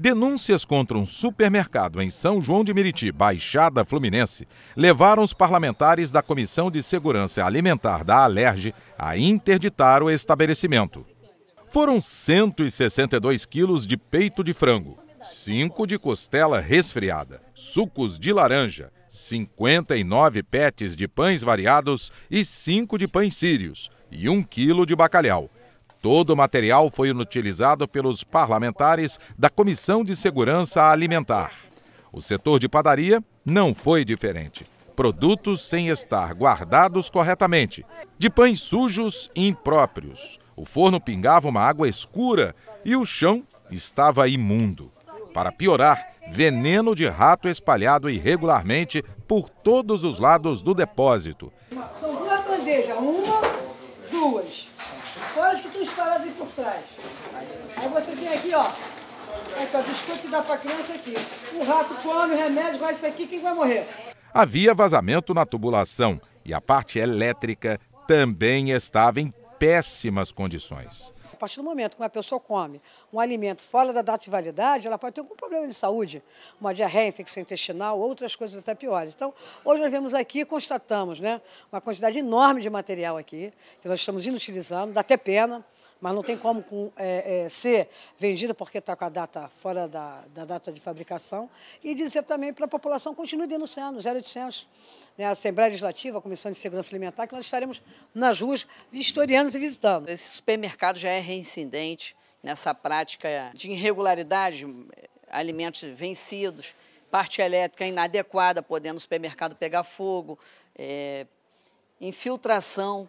Denúncias contra um supermercado em São João de Meriti, Baixada Fluminense, levaram os parlamentares da Comissão de Segurança Alimentar da Alerj a interditar o estabelecimento. Foram 162 quilos de peito de frango, 5 de costela resfriada, sucos de laranja, 59 pets de pães variados e 5 de pães sírios e 1 quilo de bacalhau Todo o material foi inutilizado pelos parlamentares da Comissão de Segurança Alimentar. O setor de padaria não foi diferente. Produtos sem estar guardados corretamente, de pães sujos e impróprios. O forno pingava uma água escura e o chão estava imundo. Para piorar, veneno de rato espalhado irregularmente por todos os lados do depósito. São duas bandejas, uma, duas vários que estão espalhados aí por trás. Aí você vem aqui, ó. Aqui, ó, biscoito que dá pra criança aqui. O rato come, o remédio, vai isso aqui, quem vai morrer? Havia vazamento na tubulação e a parte elétrica também estava em péssimas condições. A partir do momento que uma pessoa come um alimento fora da data de validade, ela pode ter algum problema de saúde, uma diarreia, infecção intestinal, outras coisas até piores. Então, hoje nós vemos aqui, constatamos, né, uma quantidade enorme de material aqui, que nós estamos inutilizando, dá até pena, mas não tem como com, é, é, ser vendida porque está com a data fora da, da, data de fabricação. E dizer também para a população, continue denunciando, 0800, né, a Assembleia Legislativa, a Comissão de Segurança Alimentar, que nós estaremos nas ruas historiando e visitando. Esse supermercado já é reincidente, nessa prática de irregularidade, alimentos vencidos, parte elétrica inadequada, podendo o supermercado pegar fogo, é, infiltração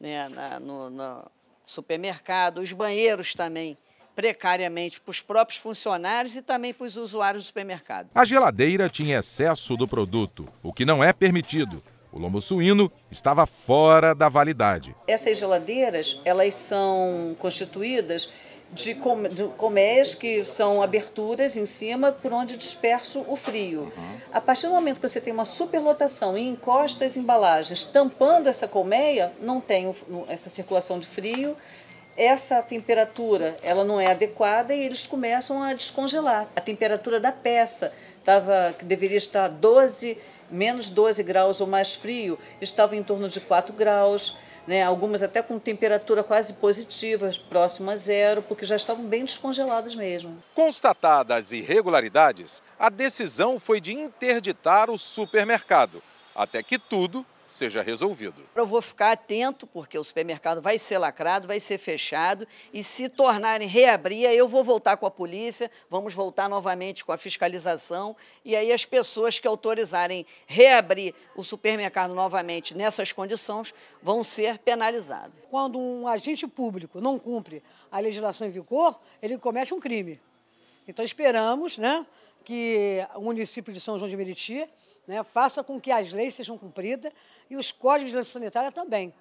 né, na, no, no supermercado, os banheiros também precariamente para os próprios funcionários e também para os usuários do supermercado. A geladeira tinha excesso do produto, o que não é permitido. O lombo suíno estava fora da validade. Essas geladeiras, elas são constituídas de, com, comés, que são aberturas em cima por onde disperso o frio. Uhum. A partir do momento que você tem uma superlotação e encosta as embalagens tampando essa colmeia, não tem o, essa circulação de frio, essa temperatura ela não é adequada e eles começam a descongelar. A temperatura da peça tava, que deveria estar 12 menos 12 graus ou mais frio, estava em torno de 4 graus. Né, algumas até com temperatura quase positiva, próxima a zero, porque já estavam bem descongeladas mesmo. Constatadas irregularidades, a decisão foi de interditar o supermercado, até que tudo seja resolvido. Eu vou ficar atento, porque o supermercado vai ser lacrado, vai ser fechado, e se tornarem reabrir, eu vou voltar com a polícia, vamos voltar novamente com a fiscalização, e aí as pessoas que autorizarem reabrir o supermercado novamente nessas condições vão ser penalizadas. Quando um agente público não cumpre a legislação em vigor, ele comete um crime. Então esperamos, né? que o município de São João de Meriti né, faça com que as leis sejam cumpridas e os códigos de sanitária também.